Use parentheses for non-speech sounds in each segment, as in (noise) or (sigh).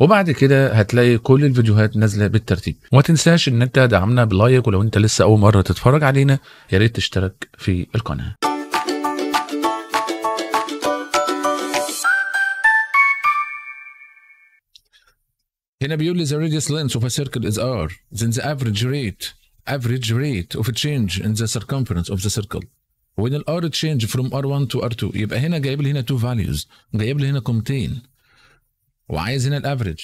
وبعد كده هتلاقي كل الفيديوهات نازله بالترتيب وما تنساش ان انت دعمنا بلايك ولو انت لسه اول مره تتفرج علينا يا ريت تشترك في القناه هنا بيقول لي the radius length of a circle is r then the average rate average rate of a change in the circumference of the circle when the r change from r1 to r2 يبقى هنا جايب لي هنا two values جايب لي هنا قيمتين وعايز هنا الافريج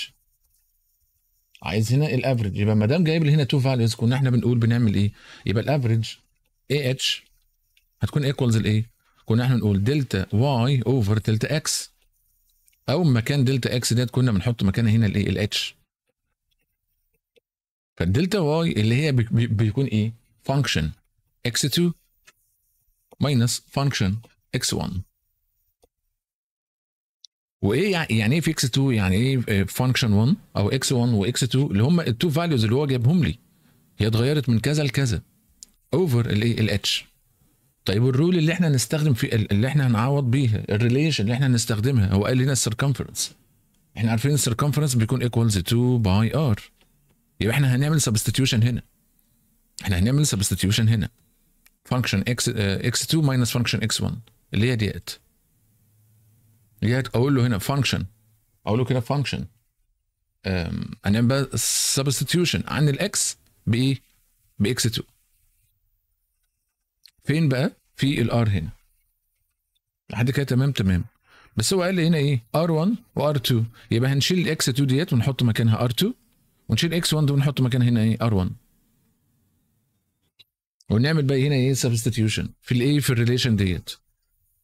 عايز هنا الافريج يبقى ما دام جايب لي هنا تو فاليوز كنا احنا بنقول بنعمل ايه يبقى الافريج اي اتش هتكون ايكوالز الايه كنا احنا بنقول دلتا واي اوفر دلتا اكس او مكان دلتا اكس ديت كنا بنحط مكانها هنا الايه الاتش فالدلتا واي اللي هي بي بيكون ايه فانكشن x2 ماينس فانكشن x1 وايه يعني ايه في اكس 2 يعني ايه فانكشن آه، 1 او اكس 1 واكس 2 اللي هم التو فاليوز اللي هو جابهم لي هي اتغيرت من كذا لكذا اوفر الايه الاتش طيب والرول اللي احنا نستخدم في اللي احنا هنعوض بيها الريليشن اللي احنا هنستخدمها هو قال لنا السيركمفرنس احنا عارفين السيركمفرنس بيكون ايكوالز 2 باي ار يبقى احنا هنعمل سبستيتيوشن هنا احنا هنعمل سبستيتيوشن هنا فانكشن اكس اكس 2 ماينس فانكشن اكس 1 اللي هي ديت جيت اقول له هنا فانكشن اقول له كده فانكشن هنعمل بقى سبستيوشن عن الاكس بايه؟ باكس 2 فين بقى؟ في الار هنا لحد كده تمام تمام بس هو قال لي هنا ايه؟ ار1 وار2 يبقى هنشيل الاكس 2 ديت ونحط مكانها ار2 ونشيل اكس 1 ده ونحط مكانها هنا ايه؟ ار1 ونعمل بقى هنا ايه؟ سبستيوشن في الايه؟ في الريليشن ديت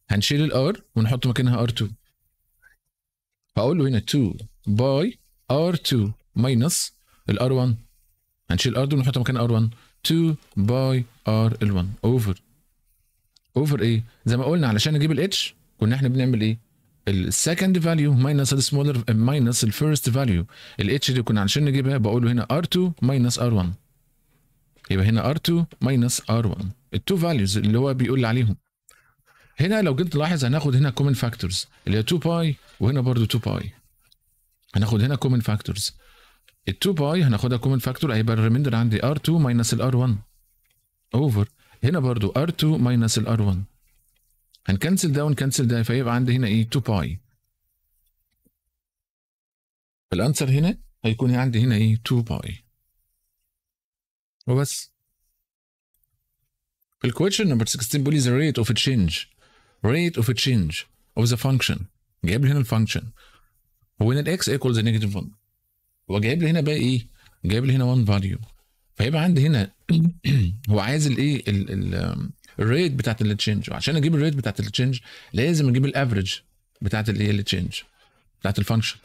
هنشيل الار ونحط مكانها ار2 فاقول له هنا 2 باي ار 2 ماينس الار1 هنشيل ار 2 ونحطها مكان ار 1 2 باي ال 1 اوفر اوفر ايه زي ما قلنا علشان نجيب الاتش كنا احنا بنعمل ايه السكند فاليو ماينس السمولر ماينس الفيرست فاليو الاتش دي كنا علشان نجيبها بقول له هنا ار 2 ماينس ار 1 يبقى هنا ار 2 ماينس ار 1 التو فاليوز اللي هو بيقول لي عليهم هنا لو جيت تلاحظ هناخد هنا كومن فاكتورز اللي هي 2 باي وهنا برضو 2 باي هناخد هنا كومن فاكتورز ال 2 باي هناخدها كومن فاكتور هيبقى الريميندر عندي r2 ماينس ال r1 اوفر هنا برضو r2 ماينس ال r1 هنكنسل ده ونكنسل ده فيبقى عندي هنا ايه 2 باي الانسر هنا هيكون عندي هنا ايه 2 باي وبس في الكويتشن نمبر 16 بيقول لي the rate of change rate of a change of the function جايب لي هنا الفانكشن هو هنا الاكس ايكوالز نيجاتيف 1 هو جايب لي هنا بقى ايه؟ جايب لي هنا 1 فاليو فيبقى عندي هنا (clears throat) هو عايز الايه الريت بتاعت التشينج وعشان اجيب الريت بتاعت التشينج لازم اجيب الافريج بتاعت الايه التشينج بتاعت الفانكشن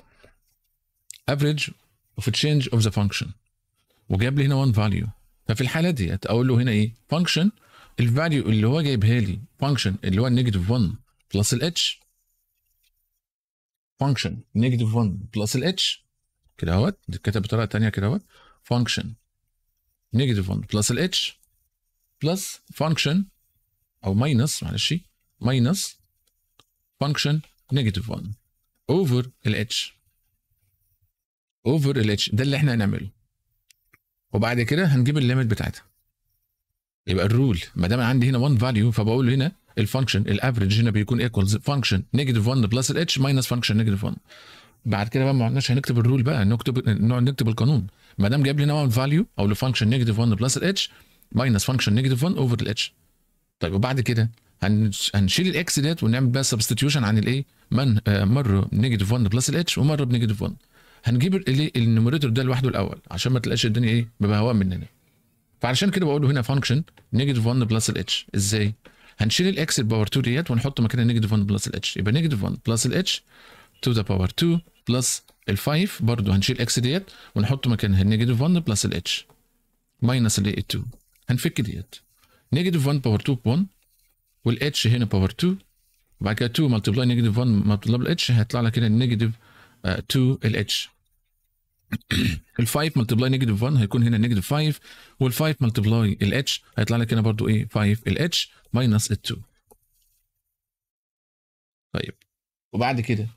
افريج اوف تشينج اوف ذا فانكشن وجاب لي هنا 1 فاليو ففي الحاله ديت اقول له هنا ايه فانكشن الفاليو اللي هو جايبها لي فانكشن اللي هو نيجاتيف 1 بلس الاتش فانكشن نيجاتيف 1 بلس الاتش كده اهوت اتكتب بطريقه ثانيه كده اهوت فانكشن نيجاتيف 1 بلس الاتش بلس فانكشن او ماينس معلش ماينس فانكشن نيجاتيف 1 اوفر الاتش اوفر الاتش ده اللي احنا هنعمله وبعد كده هنجيب الليميت بتاعتها يبقى الرول ما دام انا عندي هنا 1 فاليو فبقول له هنا الفانكشن الافريج هنا بيكون ايكوالز فانكشن نيجاتيف 1 بلس الاتش ماينس فانكشن نيجاتيف 1 بعد كده بقى ما قلناش هنكتب الرول بقى نكتب نقعد نكتب القانون ما دام جايب هنا 1 فاليو او الفانكشن نيجاتيف 1 بلس الاتش ماينس فانكشن نيجاتيف 1 اوفر الاتش طيب وبعد كده هنشيل الاكس ديت ونعمل بقى سبستيوشن عن الايه من آه، مره نيجاتيف 1 بلس الاتش ومره بنيجاتيف 1 هنجيب النوميريتور ده لوحده الاول عشان ما تلاقيش الدنيا ايه بهواء مننا فعلشان كده بقول هنا فانكشن نيجاتيف 1 بلس الاتش ازاي؟ هنشيل الاكس الباور 2 ديت ونحط مكانها نيجاتيف 1 بلس الاتش يبقى نيجاتيف 1 بلس الاتش تو ذا باور 2 بلس ال5 برضه هنشيل اكس ديت ونحط مكانها نيجاتيف 1 بلس الاتش ماينس ال 2 هنفك ديت نيجاتيف 1 باور 2 ب 1 والاتش هنا باور 2 وبعد كده 2 ملتبلاي نيجاتيف 1 ملتبلاي بالاتش هيطلع لك هنا نيجاتيف 2 الاتش ال5 ملتبلاي نيجاتيف 1 هيكون هنا نيجاتيف 5 وال5 ملتبلاي الاتش هيطلع لك هنا برضو ايه 5 الاتش ماينس ال2 طيب وبعد كده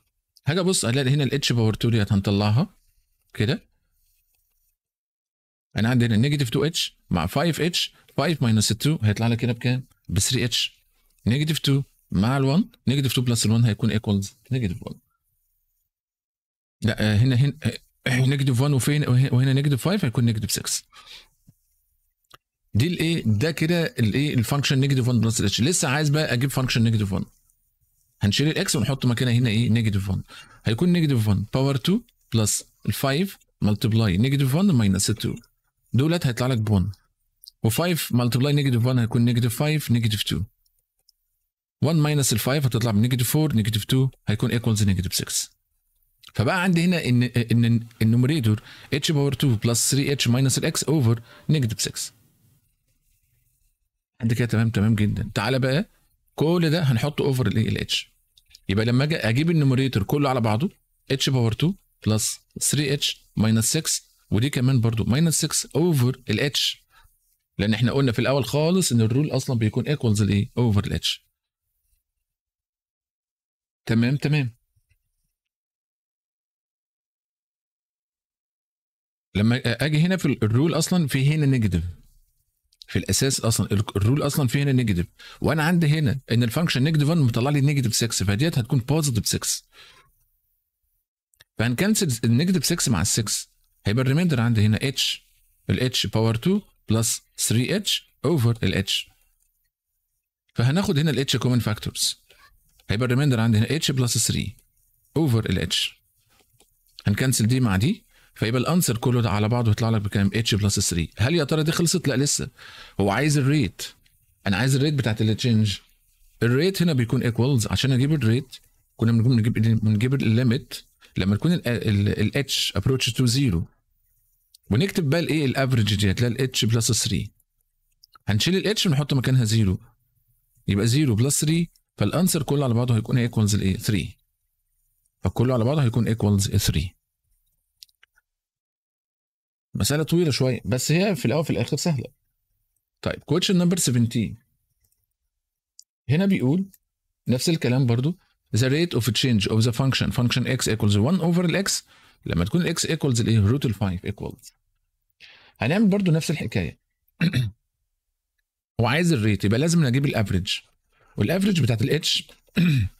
هاجي ابص هتلاقي هنا الاتش باور 2 ديت هنطلعها كده انا عندي هنا نيجاتيف 2 اتش مع 5 اتش 5 ماينس 2 هيطلع لك هنا بكام؟ ب 3 اتش نيجاتيف 2 مع ال1 نيجاتيف 2 بلس ال1 هيكون ايكوالز نيجاتيف 1 لا آه، هنا هنا آه، نيجاتيف 1 وفين وهنا نيجاتيف 5 هيكون نيجاتيف 6 دي الايه ده كده الايه الفانكشن نيجاتيف 1 بلس اتش لسه عايز بقى اجيب فانكشن نيجاتيف 1 هنشيل الاكس ونحط مكانها هنا ايه نيجاتيف 1 هيكون نيجاتيف 1 باور 2 بلس 5 ملتبلاي نيجاتيف 1 ماينس 2 دولت هيطلع لك ب 1 و5 ملتبلاي نيجاتيف 1 هيكون نيجاتيف 5 نيجاتيف 2 1 ماينس ال 5 هتطلع بنيجاتيف 4 نيجاتيف 2 هيكون ايكوالز نيجاتيف 6 فبقى عندي هنا ان ان النومريتور اتش باور 2 بلس 3 اتش ماينس الاكس اوفر نيجاتيف 6 عندي كده تمام تمام جدا تعالى بقى كل ده هنحطه اوفر الايه الاتش يبقى لما اجي اجيب النومريتور كله على بعضه اتش باور 2 بلس 3 اتش ماينس 6 ودي كمان برضو ماينس 6 اوفر الاتش لان احنا قلنا في الاول خالص ان الرول اصلا بيكون ايكوالز الايه اوفر الاتش تمام تمام لما اجي هنا في الرول اصلا في هنا نيجاتيف في الاساس اصلا الرول اصلا في هنا نيجاتيف وانا عندي هنا ان الفانكشن نيجاتيف 1 مطلع لي نيجاتيف 6 فديت هتكون بوزيتيف 6 فهنكنسل النيجاتيف 6 مع ال 6 هيبقى الريميندر عندي هنا اتش الاتش باور 2 بلس 3 اتش اوفر الاتش فهناخد هنا الاتش كومن فاكتورز هيبقى الريميندر عندي هنا اتش بلس 3 اوفر الاتش هنكنسل دي مع دي فيبقى الانسر كله على بعضه يطلع لك بكام اتش بلس 3 هل يا ترى دي خلصت لا لسه هو عايز الريت انا عايز الريت بتاعت التشينج الريت هنا بيكون ايكوالز عشان اجيب الريت كنا بنجيب بنجيب الليميت لما تكون الاتش ابروتش تو زيرو ونكتب بقى الايه الافرج دي هتلاقي الاتش بلس 3 هنشيل الاتش ونحط مكانها زيرو يبقى زيرو بلس 3 فالانسر كله على بعضه هيكون ايكوالز الايه 3 فكله على بعضه هيكون ايكوالز 3 مساله طويله شويه بس هي في الاول في الاخر سهله طيب كويتشن نمبر 17 هنا بيقول نفس الكلام برضو the rate of change of the function function x equals 1 over x لما تكون x equals الايه root of 5 equals هنعمل برضو نفس الحكايه هو عايز الريت يبقى لازم نجيب الافريج والافريج بتاعت الاتش (clears throat)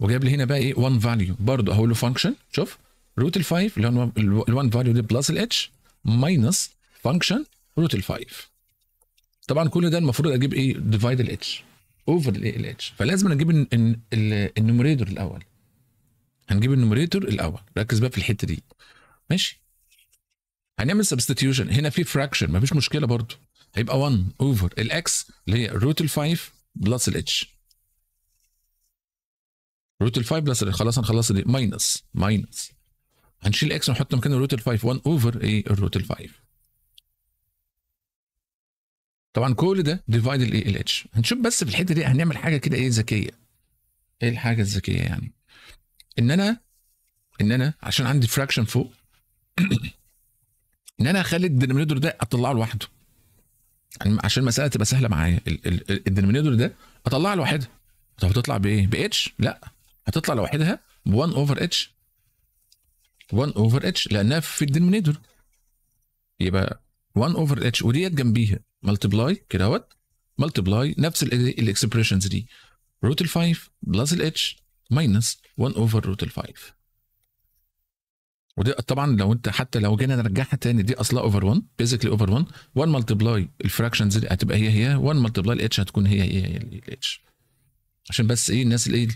وجايب لي هنا بقى ايه 1 فاليو برضو اقول له فانكشن شوف روت ال 5 اللي هو ال 1 فاليو دي بلس الاتش ماينس فانكشن روت ال 5 طبعا كل ده المفروض اجيب ايه ديفايد الاتش اوفر الاتش فلازم اجيب النومريتور الاول هنجيب النومريتور الاول ركز بقى في الحته دي ماشي هنعمل سبستيوشن هنا في فراكشن مفيش مشكله برضو هيبقى 1 اوفر الاكس اللي هي روت ال 5 بلس الاتش روت ال 5 بلس خلاص هنخلص دي ماينس ماينس هنشيل اكس ونحط مكانه الروت ال 5 1 اوفر ايه الروت ال 5 طبعا كل ده ديفايد ال الاتش هنشوف بس في الحته دي هنعمل حاجه كده ايه ذكيه ايه الحاجه الذكيه يعني ان انا ان انا عشان عندي فراكشن فوق ان انا اخلي الدينومينيتور ده اطلعه لوحده يعني عشان المساله تبقى سهله معايا الدينومينيتور ده اطلعها لوحدها طب هتطلع بايه؟ باتش؟ لا هتطلع لوحدها ب 1 اوفر اتش 1 اوفر اتش لانها في الدينومينيتور يبقى 1 اوفر اتش وديت جنبيها ملتبلاي كده اهوت ملتبلاي نفس الاكسبريشنز دي روت ال 5 بلس ال اتش ماينس 1 اوفر روت ال 5 ودي طبعا لو انت حتى لو جينا نرجعها تاني دي اصلها اوفر 1 بيزيكلي اوفر 1 1 ملتبلاي الفراكشنز دي هتبقى هي هي 1 ملتبلاي الاتش هتكون هي هي هي الاتش عشان بس ايه الناس الايه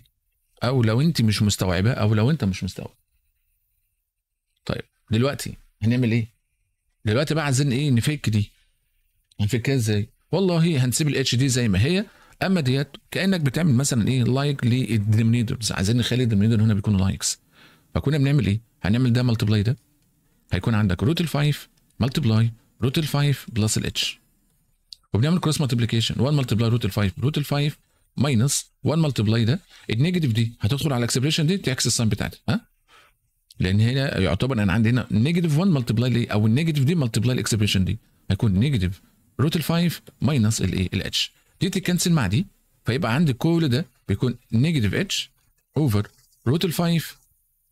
او لو انت مش مستوعبه او لو انت مش مستوعب دلوقتي هنعمل ايه؟ دلوقتي بقى عايزين ايه نفك دي نفكها ازاي؟ والله هنسيب الاتش دي زي ما هي اما ديت كانك بتعمل مثلا ايه لايك للديمينيتورز عايزين نخلي الديمينيتور هنا بيكونوا لايكس فكنا بنعمل ايه؟ هنعمل ده ملتبلاي ده هيكون عندك روت ال5 ملتبلاي روت ال5 بلس الاتش وبنعمل كروس ملتبليكيشن 1 ملتبلاي روت ال5 روت ال5 ماينس 1 ملتبلاي ده النيجاتيف دي هتدخل على الاكسبريشن دي تعكس الساين بتاعتها ها لان هنا يعتبر انا عندي هنا نيجاتيف 1 ملتبلاي ليه او النيجاتيف دي ملتبلاي الاكسبريشن دي هيكون نيجاتيف روت ال 5 ماينس الايه الاتش دي تتكنسل مع دي فيبقى عندي كل ده بيكون نيجاتيف اتش اوفر روت ال 5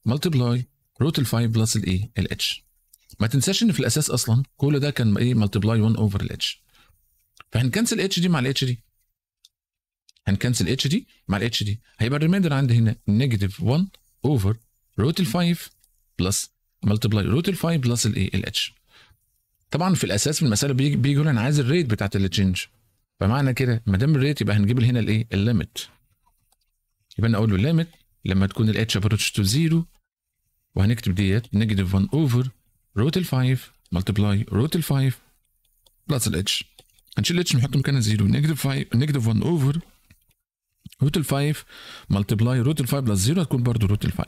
ملتبلاي روت ال 5 بلس الايه الاتش ما تنساش ان في الاساس اصلا كل ده كان ايه ملتبلاي 1 اوفر الاتش فهنكنسل اتش دي مع الاتش دي هنكنسل اتش دي مع الاتش دي هيبقى الريمايندر عندي هنا نيجاتيف 1 اوفر روت ال 5 بلس ملتبلاي روت الفاي بلس الاي الاتش طبعا في الاساس في المساله بيجي, يقول انا عايز الريت بتاعت التشينج فمعنى كده ما دام الريت يبقى هنجيب هنا الايه الليمت يبقى انا اقول له ليمت لما تكون الاتش ابروتش تو زيرو وهنكتب ديت نيجاتيف 1 اوفر روت ال 5 ملتبلاي روت ال 5 بلس الاتش هنشيل الاتش نحط مكانها زيرو نيجاتيف 5 نيجاتيف 1 اوفر روت ال 5 ملتبلاي روت ال 5 بلس زيرو هتكون برضه روت ال 5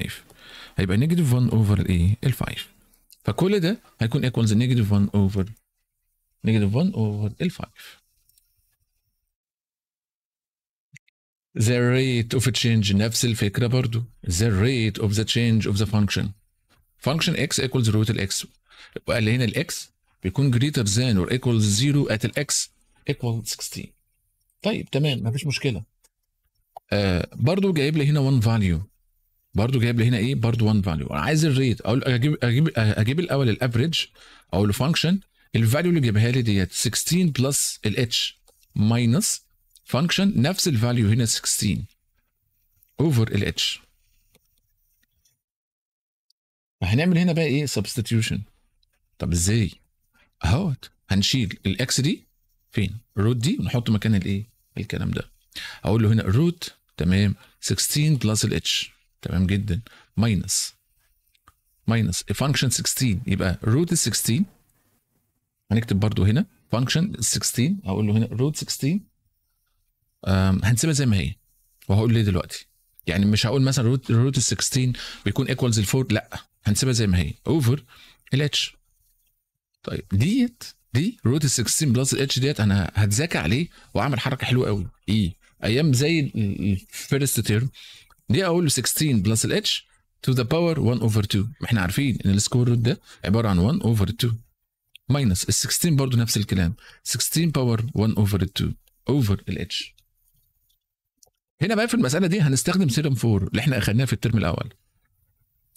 هيبقى نيجاتيف 1 اوفر ايه؟ ال 5 فكل ده هيكون ايكوالز نيجاتيف 1 اوفر نيجاتيف 1 اوفر ال 5 the rate of change نفس الفكره برضو the rate of the change of the function function x equals root ال x يبقى اللي هنا ال x بيكون greater than or equals 0 at ال x equal 16 طيب تمام مفيش مشكله آه برضو جايب لي هنا one value برضو جايب لي هنا ايه برضو 1 فاليو انا عايز الريت اقول اجيب اجيب اجيب الاول الافريج او الفانكشن الفاليو اللي جابها لي ديت 16 بلس الاتش ماينس فانكشن نفس الفاليو هنا 16 اوفر الاتش هنعمل هنا بقى ايه سبستيوشن طب ازاي اهوت هنشيل الاكس دي فين الروت دي ونحط مكان الايه الكلام ده اقول له هنا روت تمام 16 بلس الاتش تمام جدا ماينس ماينس فانكشن 16 يبقى روت 16 هنكتب برضو هنا فانكشن 16 هقول له هنا روت 16 هنسيبها زي ما هي وهقول ليه دلوقتي يعني مش هقول مثلا روت روت 16 بيكون ايكوالز 4 لا هنسيبها زي ما هي اوفر الاتش طيب ديت دي روت 16 بلس الاتش ديت انا هتذاكى عليه واعمل حركه حلوه قوي ايه e. ايام زي الفيرست تيرم دي اقول له 16 بلس الاتش تو ذا باور 1 اوفر 2 احنا عارفين ان السكوير روت ده عباره عن 1 اوفر 2 ماينس ال 16 برضه نفس الكلام 16 باور 1 اوفر 2 اوفر الاتش هنا بقى في المساله دي هنستخدم سيرم 4 اللي احنا اخدناه في الترم الاول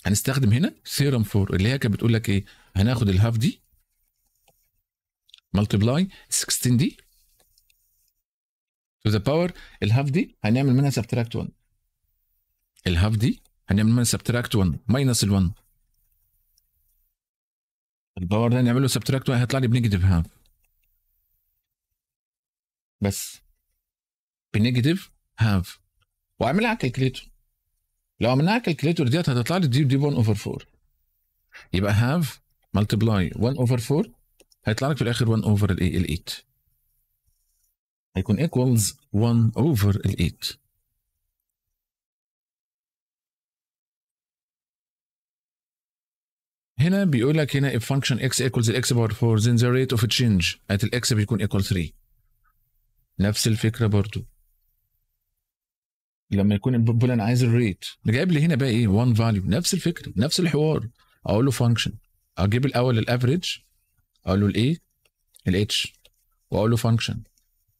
هنستخدم هنا سيرم 4 اللي هي كانت بتقول لك ايه هناخد الهاف دي ملتبلاي 16 دي تو ذا باور الهاف دي هنعمل منها سبتراكت 1 الهاف دي هنعمل منها سبتراكت 1 ماينس ال 1 الباور ده نعمله سبتراكت 1 هيطلع لي بنيجاتيف هاف بس بنيجاتيف هاف واعملها على الكالكليتور لو عملناها على الكالكليتور ديت هتطلع لي دي دي 1 اوفر 4 يبقى هاف ملتبلاي 1 اوفر 4 هيطلع لك في الاخر 1 اوفر ال 8 هيكون ايكوالز 1 اوفر ال 8 هنا بيقول لك هنا if function x equals x power 4 then the rate of change at x بيكون equal 3 نفس الفكره برضو لما يكون البول انا عايز الريت جايب لي هنا بقى ايه 1 فاليو نفس الفكره نفس الحوار اقول له فانكشن اجيب الاول الافريج اقول له الايه الاتش واقول له فانكشن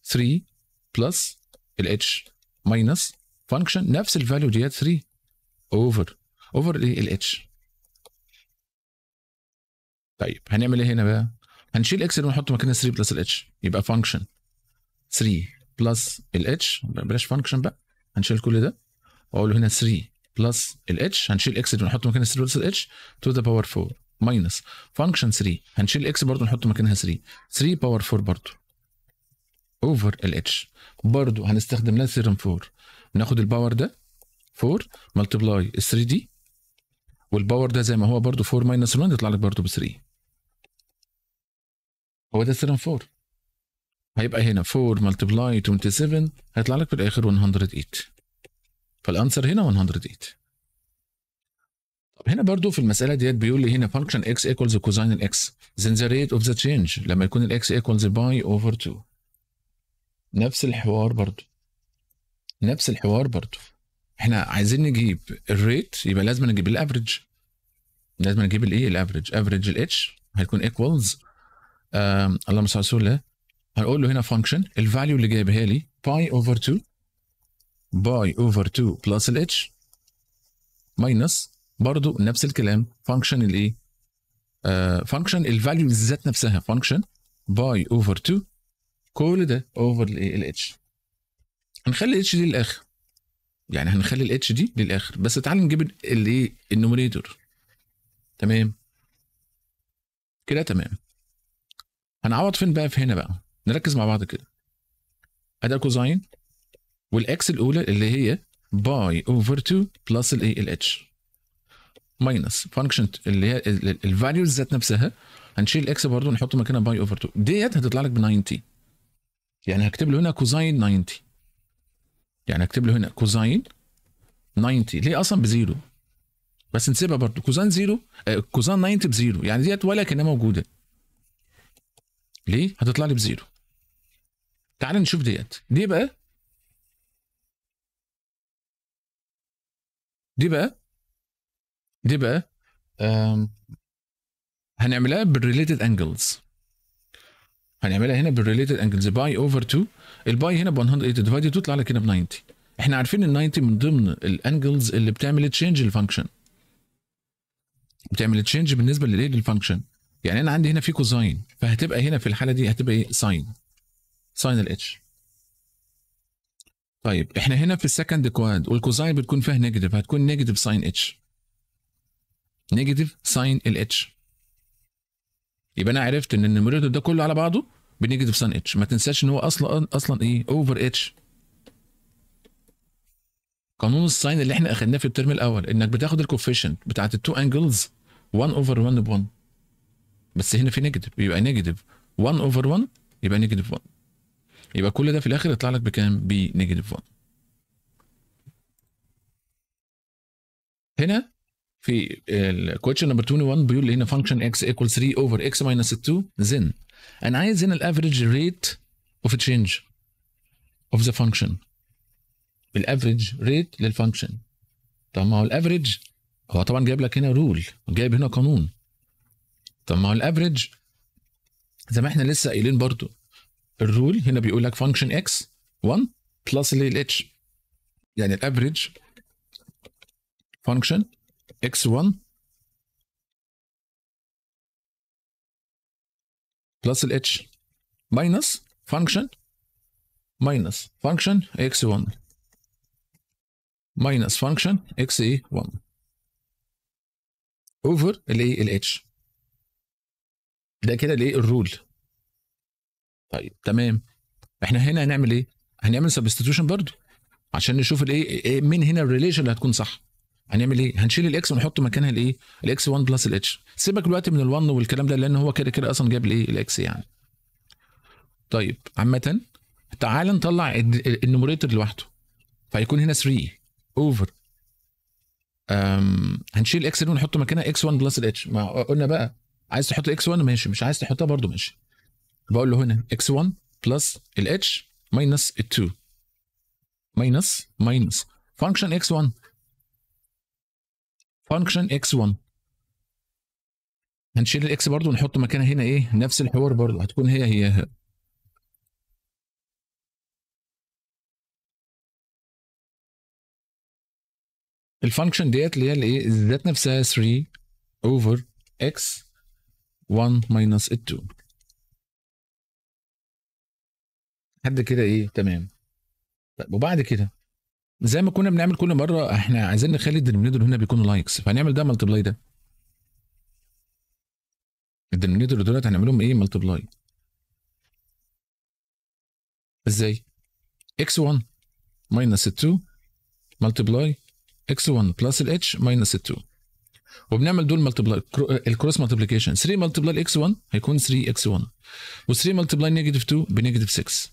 3 بلس الاتش ماينس فانكشن نفس الفاليو ديت 3 اوفر اوفر الايه الاتش طيب هنعمل ايه هنا بقى؟ هنشيل اكس ونحط ونحطه مكانها 3 بلس الاتش يبقى فانكشن 3 بلس الاتش بلاش فانكشن بقى هنشيل كل ده واقول له هنا 3 بلس الاتش هنشيل اكس ونحط ونحطه مكانها 3 بلس الاتش تو ذا باور 4 ماينس فانكشن 3 هنشيل اكس برضه نحط مكانها 3 3 باور 4 برضه اوفر الاتش برضه هنستخدم لها ثيرم 4 ناخد الباور ده 4 ملتبلاي 3 دي والباور ده زي ما هو برضه 4 ماينس 1 يطلع لك برضه ب 3 هو ده الثيرم 4 هيبقى هنا 4 ملتبلاي 27 هيطلع لك في الاخر 108 فالانسر هنا 108 طب هنا برضو في المساله ديت بيقول لي هنا فانكشن x ايكوالز كوزين الاكس زين ذا ريت اوف ذا تشينج لما يكون الاكس ايكوالز باي اوفر 2 نفس الحوار برضو نفس الحوار برضو احنا عايزين نجيب الريت يبقى لازم نجيب الافريج لازم نجيب الايه الافريج افرج الاتش هيكون ايكوالز اللهم صل على رسول الله هنقول له هنا فانكشن الفاليو اللي جايبها لي باي اوفر 2 باي اوفر 2 بلس الاتش ماينس برضو نفس الكلام فانكشن الايه فانكشن الفاليو ذات نفسها فانكشن باي اوفر 2 كل ده اوفر الايه الاتش هنخلي الاتش دي للاخر يعني هنخلي الاتش دي للاخر بس تعالى نجيب الايه النوميريتور تمام كده تمام هنعوض فين بقى في هنا بقى نركز مع بعض كده ادي كوزين والاكس الاولى اللي هي باي اوفر 2 بلس الايه الاتش ماينس فانكشن اللي هي الفاليوز ذات نفسها هنشيل الاكس برضه ونحط مكانها باي اوفر 2 ديت هتطلع لك ب 90 يعني هكتب له هنا كوزاين 90 يعني هكتب له هنا كوزاين 90 ليه اصلا بزيرو بس نسيبها برضه كوزين زيرو آه، كوزين 90 بزيرو يعني ديت ولا كانها موجوده ليه هتطلع لي بزيرو تعال نشوف ديت دي بقى دي بقى دي بقى هنعملها بالريليتد انجلز هنعملها هنا بالريليتد انجلز باي اوفر 2 الباي هنا ب 180 ديفايدد تطلع لك هنا ب 90 احنا عارفين ال 90 من ضمن الانجلز اللي بتعمل تشينج الفانكشن بتعمل تشينج بالنسبه للايه للفانكشن يعني انا عندي هنا في كوزاين فهتبقى هنا في الحاله دي هتبقى ايه ساين ساين الاتش طيب احنا هنا في السكند كواد والكوزاين بتكون فيها نيجاتيف هتكون نيجاتيف ساين اتش نيجاتيف ساين الاتش يبقى انا عرفت ان النمريتور ده كله على بعضه بنيجاتيف ساين اتش ما تنساش ان هو اصلا اصلا ايه اوفر اتش قانون الساين اللي احنا اخدناه في الترم الاول انك بتاخد الكوفيشنت بتاعت التو انجلز 1 اوفر 1 ب 1 بس هنا في نيجاتيف يبقى نيجاتيف 1 اوفر 1 يبقى نيجاتيف 1 يبقى كل ده في الاخر يطلع لك بكام نيجاتيف 1 هنا في الكويشن نمبر 21 بيقول لي هنا فانكشن اكس ايكوال 3 اوفر اكس ماينس 2 زن انا عايز هنا الافريج ريت اوف تشينج اوف ذا فانكشن الافريج ريت للفانكشن طب ما هو الافريج هو طبعا جايب لك هنا رول جايب هنا قانون طب ما هو الافريج زي ما احنا لسه قايلين برضو الرول هنا بيقول لك فانكشن اكس 1 بلس اللي الاتش يعني الافريج فانكشن اكس 1 بلس الاتش ماينس فانكشن ماينس فانكشن اكس 1 ماينس فانكشن اكس اي 1 اوفر الايه الاتش ده كده ليه الرول طيب تمام احنا هنا هنعمل ايه هنعمل سبستيتيوشن برضو عشان نشوف الايه ايه، من هنا الريليشن اللي هتكون صح هنعمل ايه هنشيل الاكس ونحط مكانها الايه الاكس 1 بلس الاتش سيبك دلوقتي من ال1 والكلام ده لان هو كده كده اصلا جاب الايه الاكس يعني طيب عامه تعال نطلع النموريتور لوحده فهيكون هنا 3 اوفر هنشيل الاكس ونحط مكانها اكس 1 بلس الاتش ما قلنا بقى عايز تحط اكس 1 ماشي مش عايز تحطها برضو ماشي بقول له هنا اكس 1 بلس الاتش ماينس ال 2 ماينس ماينس فانكشن اكس 1 فانكشن اكس 1 هنشيل الاكس برضو ونحط مكانها هنا ايه نفس الحوار برضو هتكون هي هي, الفانكشن ديت اللي هي الايه الذات نفسها 3 اوفر اكس 1 minus ال2 لحد كده ايه تمام طيب وبعد كده زي ما كنا بنعمل كل مره احنا عايزين نخلي الدينومينيتور هنا بيكون لايكس فهنعمل ده ملتبلاي ده الدينومينيتور دولت هنعملهم ايه ملتبلاي ازاي x1 minus 2 ملتبلاي x1 plus ال h minus 2 وبنعمل دول ملتبلاي الكروس ملتبليكيشن 3 ملتبلاي اكس 1 هيكون 3 اكس 1 و3 ملتبلاي نيجاتيف 2 بنيجاتيف 6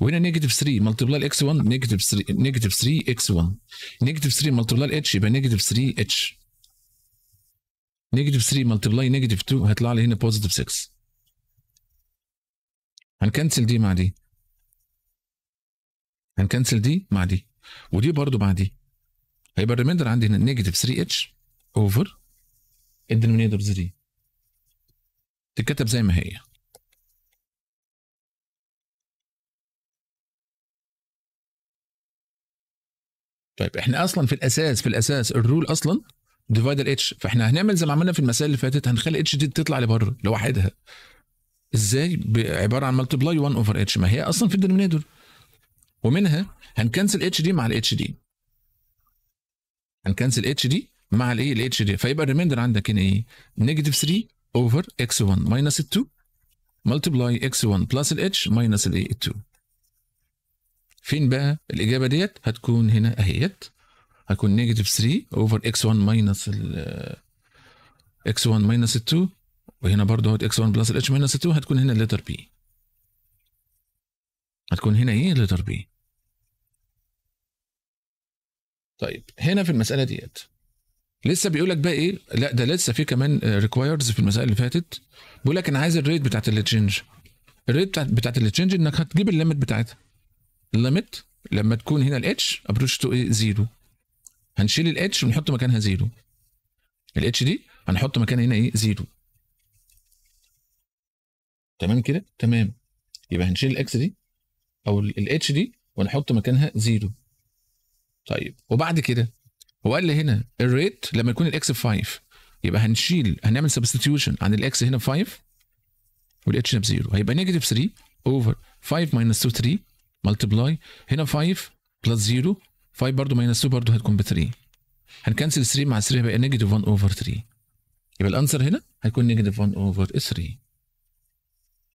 وهنا نيجاتيف 3 ملتبلاي اكس 1 نيجاتيف 3 نيجاتيف 3 اكس 1 نيجاتيف 3 ملتبلاي اتش يبقى نيجاتيف 3 اتش نيجاتيف 3 ملتبلاي نيجاتيف 2 هيطلع لي هنا بوزيتيف 6 هنكنسل دي مع دي هنكنسل دي مع دي ودي برضو مع دي هيبقى الريميندر عندي هنا نيجاتيف 3 اتش اوفر الدينومينيتور 3 تتكتب زي ما هي طيب احنا اصلا في الاساس في الاساس الرول اصلا ديفايد اتش فاحنا هنعمل زي ما عملنا في المسائل اللي فاتت هنخلي اتش دي تطلع لبره لوحدها ازاي عباره عن ملتبلاي 1 اوفر اتش ما هي اصلا في الدينومينيتور ومنها هنكنسل اتش دي مع الاتش دي هنكنسل اتش دي مع الايه الاتش دي فيبقى الريميندر عندك هنا ايه نيجاتيف 3 اوفر اكس 1 ماينس 2 ملتبلاي اكس 1 بلس الاتش ماينس الايه 2 فين بقى الاجابه ديت هتكون هنا اهيت هتكون نيجاتيف 3 اوفر اكس 1 ماينس ال اكس 1 ماينس 2 وهنا برضه اهوت اكس 1 بلس الاتش ماينس 2 هتكون هنا الليتر بي هتكون هنا ايه الليتر بي طيب هنا في المساله ديت لسه بيقول لك بقى ايه لا ده لسه في كمان ريكوايرز في المسائل اللي فاتت بيقول لك انا عايز الريت بتاعت التشينج الريت بتاعت بتاعت التشينج انك هتجيب الليمت بتاعتها الليمت لما تكون هنا الاتش ابروش تو ايه زيرو هنشيل الاتش ونحط مكانها زيرو الاتش دي هنحط مكانها هنا ايه زيرو تمام كده تمام يبقى هنشيل الاكس دي او الاتش دي ونحط مكانها زيرو طيب وبعد كده هو قال لي هنا الريت لما يكون الاكس ب 5 يبقى هنشيل هنعمل سبستيوشن عن الاكس هنا ب 5 والاتش هنا ب 0 هيبقى نيجاتيف 3 اوفر 5 ماينس 2 3 ملتبلاي هنا 5 بلس 0 5 برضه ماينس 2 برضه هتكون ب 3 هنكنسل 3 مع 3 هيبقى نيجاتيف 1 اوفر 3 يبقى الانسر هنا هيكون نيجاتيف 1 اوفر 3